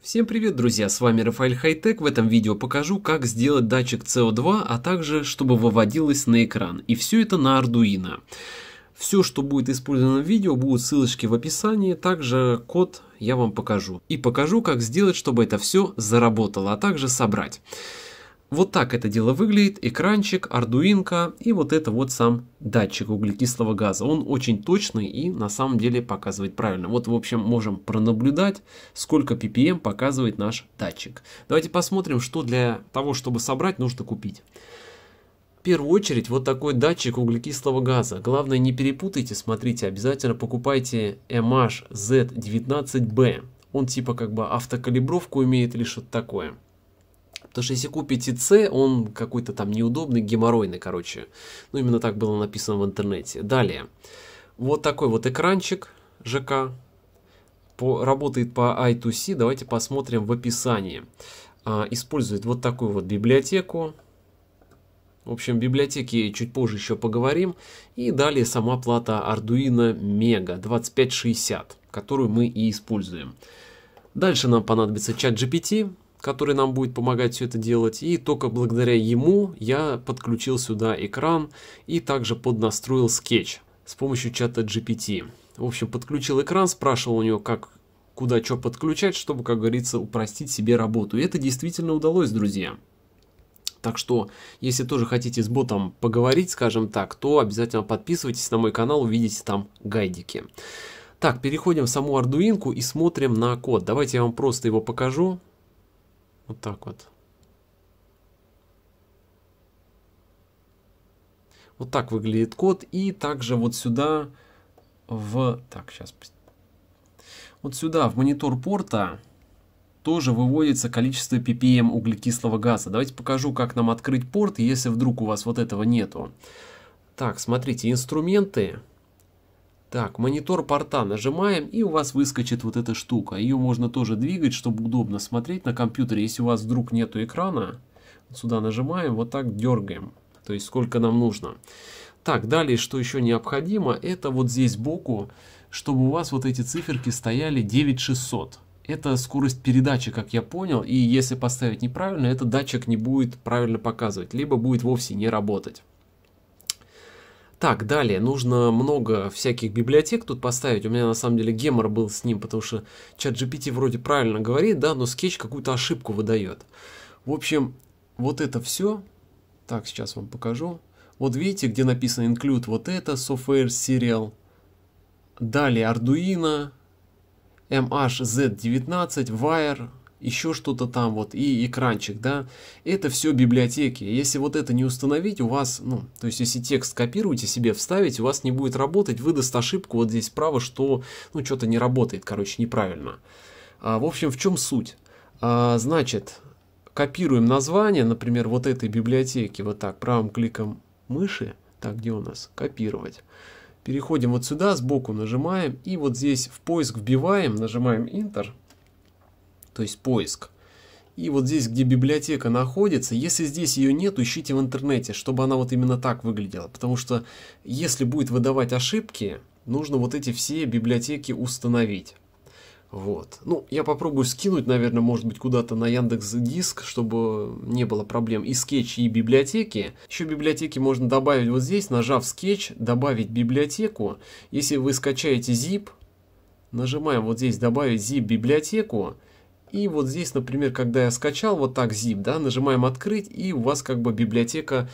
Всем привет, друзья! С вами Рафаэль Хайтек. В этом видео покажу, как сделать датчик CO2, а также, чтобы выводилось на экран. И все это на Arduino. Все, что будет использовано в видео, будут ссылочки в описании, также код я вам покажу. И покажу, как сделать, чтобы это все заработало, а также собрать. Вот так это дело выглядит, экранчик, ардуинка и вот это вот сам датчик углекислого газа. Он очень точный и на самом деле показывает правильно. Вот в общем можем пронаблюдать, сколько ppm эм показывает наш датчик. Давайте посмотрим, что для того, чтобы собрать, нужно купить. В первую очередь вот такой датчик углекислого газа. Главное не перепутайте, смотрите, обязательно покупайте MH 19 b Он типа как бы автокалибровку имеет или что-то такое. Потому что если купите C, он какой-то там неудобный, геморройный, короче. Ну, именно так было написано в интернете. Далее. Вот такой вот экранчик ЖК. По, работает по I2C. Давайте посмотрим в описании. А, использует вот такую вот библиотеку. В общем, библиотеки чуть позже еще поговорим. И далее сама плата Arduino Mega 2560, которую мы и используем. Дальше нам понадобится чат GPT который нам будет помогать все это делать. И только благодаря ему я подключил сюда экран и также поднастроил скетч с помощью чата GPT. В общем, подключил экран, спрашивал у него, как куда что подключать, чтобы, как говорится, упростить себе работу. И это действительно удалось, друзья. Так что, если тоже хотите с ботом поговорить, скажем так, то обязательно подписывайтесь на мой канал, увидите там гайдики. Так, переходим в саму Ардуинку и смотрим на код. Давайте я вам просто его покажу. Вот так вот. Вот так выглядит код. И также вот сюда в... Так, сейчас. Вот сюда в монитор порта тоже выводится количество ppm эм углекислого газа. Давайте покажу, как нам открыть порт, если вдруг у вас вот этого нету. Так, смотрите, инструменты. Так, монитор порта нажимаем, и у вас выскочит вот эта штука. Ее можно тоже двигать, чтобы удобно смотреть на компьютере. Если у вас вдруг нету экрана, сюда нажимаем, вот так дергаем. То есть сколько нам нужно. Так, далее, что еще необходимо, это вот здесь сбоку, чтобы у вас вот эти циферки стояли 9600. Это скорость передачи, как я понял, и если поставить неправильно, этот датчик не будет правильно показывать, либо будет вовсе не работать. Так, далее, нужно много всяких библиотек тут поставить. У меня на самом деле гемор был с ним, потому что чат GPT вроде правильно говорит, да, но скетч какую-то ошибку выдает. В общем, вот это все. Так, сейчас вам покажу. Вот видите, где написано include вот это, software serial. Далее Arduino, MHZ19, Wire, еще что-то там вот, и экранчик, да, это все библиотеки. Если вот это не установить, у вас, ну, то есть если текст копируете себе, вставить, у вас не будет работать, выдаст ошибку вот здесь справа, что, ну, что-то не работает, короче, неправильно. А, в общем, в чем суть? А, значит, копируем название, например, вот этой библиотеки, вот так, правым кликом мыши, так, где у нас? Копировать. Переходим вот сюда, сбоку нажимаем, и вот здесь в поиск вбиваем, нажимаем Enter, то есть поиск. И вот здесь, где библиотека находится, если здесь ее нет, ищите в интернете, чтобы она вот именно так выглядела. Потому что если будет выдавать ошибки, нужно вот эти все библиотеки установить. Вот. Ну, я попробую скинуть, наверное, может быть, куда-то на Яндекс Диск, чтобы не было проблем и скетч, и библиотеки. Еще библиотеки можно добавить вот здесь, нажав скетч, добавить библиотеку. Если вы скачаете zip, нажимаем вот здесь добавить zip библиотеку, и вот здесь, например, когда я скачал вот так zip, да, нажимаем открыть, и у вас как бы библиотека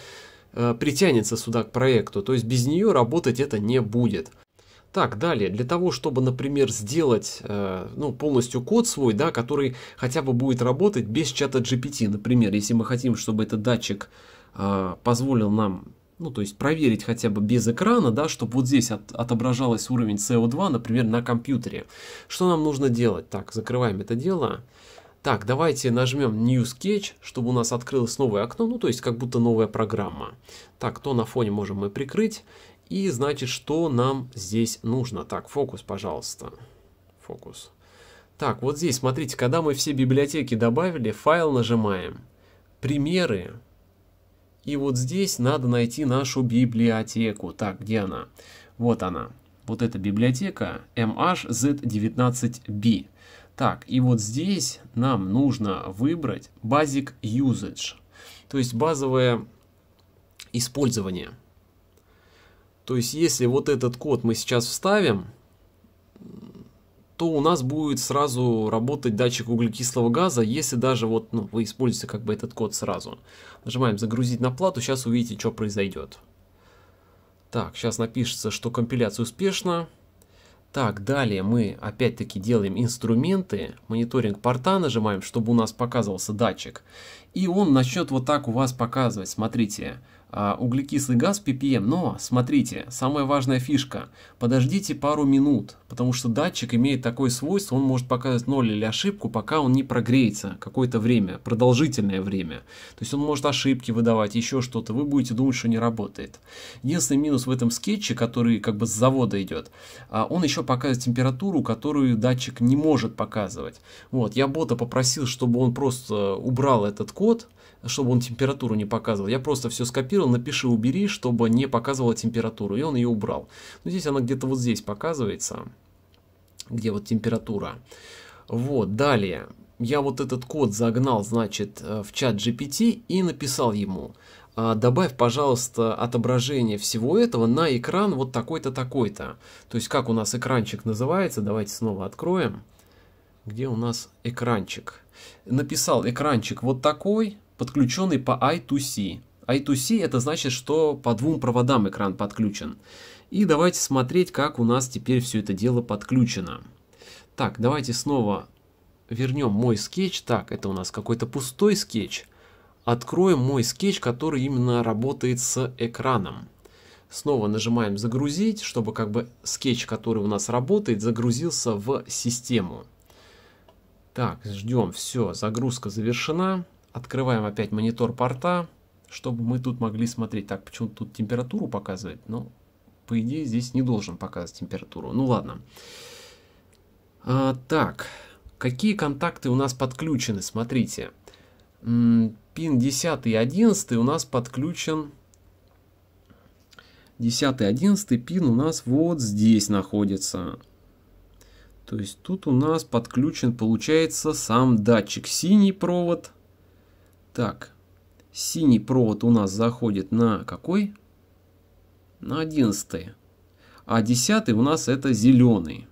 э, притянется сюда к проекту. То есть без нее работать это не будет. Так, далее, для того, чтобы, например, сделать э, ну, полностью код свой, да, который хотя бы будет работать без чата GPT, например, если мы хотим, чтобы этот датчик э, позволил нам ну, то есть проверить хотя бы без экрана, да, чтобы вот здесь от, отображалось уровень CO2, например, на компьютере. Что нам нужно делать? Так, закрываем это дело. Так, давайте нажмем New Sketch, чтобы у нас открылось новое окно, ну, то есть как будто новая программа. Так, то на фоне можем мы прикрыть. И, значит, что нам здесь нужно? Так, фокус, пожалуйста. Фокус. Так, вот здесь, смотрите, когда мы все библиотеки добавили, файл нажимаем. Примеры, и вот здесь надо найти нашу библиотеку. Так, где она? Вот она. Вот эта библиотека MHZ19B. Так, и вот здесь нам нужно выбрать Basic Usage, то есть базовое использование. То есть если вот этот код мы сейчас вставим, то у нас будет сразу работать датчик углекислого газа, если даже вот ну, вы используете как бы этот код сразу. Нажимаем загрузить на плату, сейчас увидите, что произойдет. Так, сейчас напишется, что компиляция успешна. Так, далее мы опять-таки делаем инструменты, мониторинг порта нажимаем, чтобы у нас показывался датчик. И он начнет вот так у вас показывать. Смотрите, а, углекислый газ ppm, эм. но смотрите, самая важная фишка, подождите пару минут, потому что датчик имеет такое свойство, он может показывать ноль или ошибку, пока он не прогреется какое-то время, продолжительное время. То есть он может ошибки выдавать, еще что-то, вы будете думать, что не работает. Единственный минус в этом скетче, который как бы с завода идет, а, он еще показывает температуру, которую датчик не может показывать. Вот, я бота попросил, чтобы он просто убрал этот код, чтобы он температуру не показывал. Я просто все скопировал, напиши убери, чтобы не показывала температуру, и он ее убрал. Но ну, здесь она где-то вот здесь показывается, где вот температура. Вот, далее. Я вот этот код загнал, значит, э, в чат GPT и написал ему, «А, добавь, пожалуйста, отображение всего этого на экран вот такой-то, такой-то. То есть, как у нас экранчик называется, давайте снова откроем. Где у нас экранчик? Написал экранчик вот такой, подключенный по I2C. I2C это значит, что по двум проводам экран подключен. И давайте смотреть, как у нас теперь все это дело подключено. Так, давайте снова вернем мой скетч. Так, это у нас какой-то пустой скетч. Откроем мой скетч, который именно работает с экраном. Снова нажимаем «Загрузить», чтобы как бы скетч, который у нас работает, загрузился в систему. Так, ждем. Все, загрузка завершена. Открываем опять монитор порта, чтобы мы тут могли смотреть. Так, почему тут температуру показывает? Ну, по идее, здесь не должен показывать температуру. Ну, ладно. А, так, какие контакты у нас подключены? Смотрите. пин 10 и 11 у нас подключен... 10 и 11 пин у нас вот здесь находится. То есть тут у нас подключен, получается, сам датчик. Синий провод так, синий провод у нас заходит на какой? На 11. А 10 у нас это зеленый.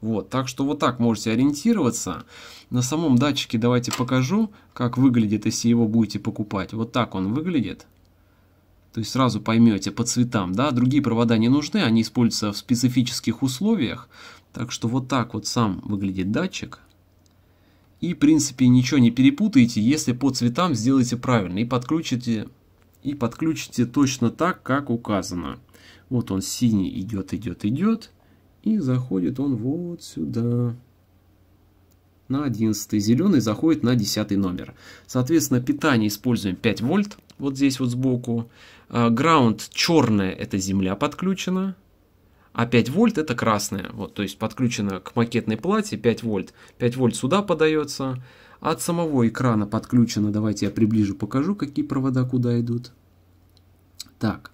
Вот, так что вот так можете ориентироваться. На самом датчике давайте покажу, как выглядит, если его будете покупать. Вот так он выглядит. То есть сразу поймете по цветам, да, другие провода не нужны, они используются в специфических условиях. Так что вот так вот сам выглядит датчик. И в принципе ничего не перепутаете, если по цветам сделаете правильно и подключите, и подключите точно так, как указано. Вот он синий идет, идет, идет. И заходит он вот сюда на 11 зеленый заходит на 10 номер. Соответственно, питание используем 5 вольт, вот здесь вот сбоку. Граунд черная, это земля подключена а 5 вольт это красная. Вот, то есть подключено к макетной плате 5 вольт. 5 вольт сюда подается. От самого экрана подключено, давайте я приближу, покажу, какие провода куда идут. Так,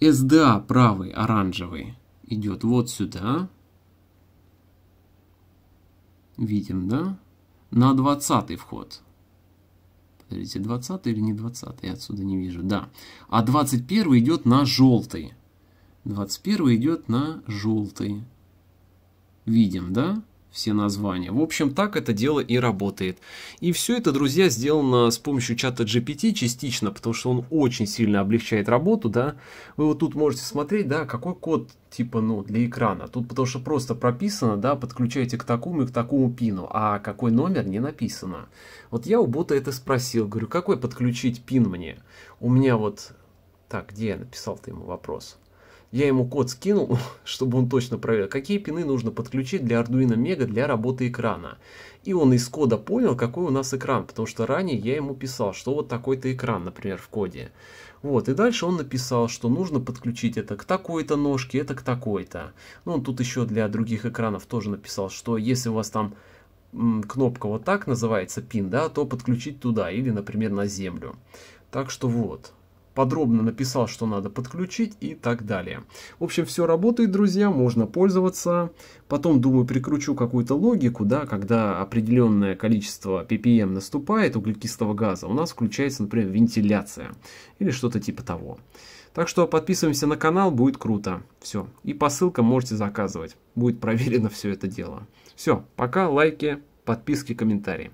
SDA а правый, оранжевый, идет вот сюда. Видим, да? На 20 вход. Подождите, 20 или не 20? Я отсюда не вижу. Да. А 21 идет на желтый. 21 идет на желтый. Видим, да? все названия. В общем, так это дело и работает. И все это, друзья, сделано с помощью чата GPT частично, потому что он очень сильно облегчает работу, да. Вы вот тут можете смотреть, да, какой код типа, ну, для экрана. Тут потому что просто прописано, да, подключайте к такому и к такому пину, а какой номер не написано. Вот я у бота это спросил, говорю, какой подключить пин мне? У меня вот... Так, где я написал-то ему вопрос? Я ему код скинул, чтобы он точно проверил, какие пины нужно подключить для Arduino Mega для работы экрана. И он из кода понял, какой у нас экран, потому что ранее я ему писал, что вот такой-то экран, например, в коде. Вот, и дальше он написал, что нужно подключить это к такой-то ножке, это к такой-то. Ну, он тут еще для других экранов тоже написал, что если у вас там кнопка вот так называется, пин, да, то подключить туда или, например, на землю. Так что вот подробно написал, что надо подключить и так далее. В общем, все работает, друзья, можно пользоваться. Потом, думаю, прикручу какую-то логику, да, когда определенное количество ppm наступает углекислого газа, у нас включается, например, вентиляция или что-то типа того. Так что подписываемся на канал, будет круто. Все. И по ссылкам можете заказывать. Будет проверено все это дело. Все, пока, лайки, подписки, комментарии.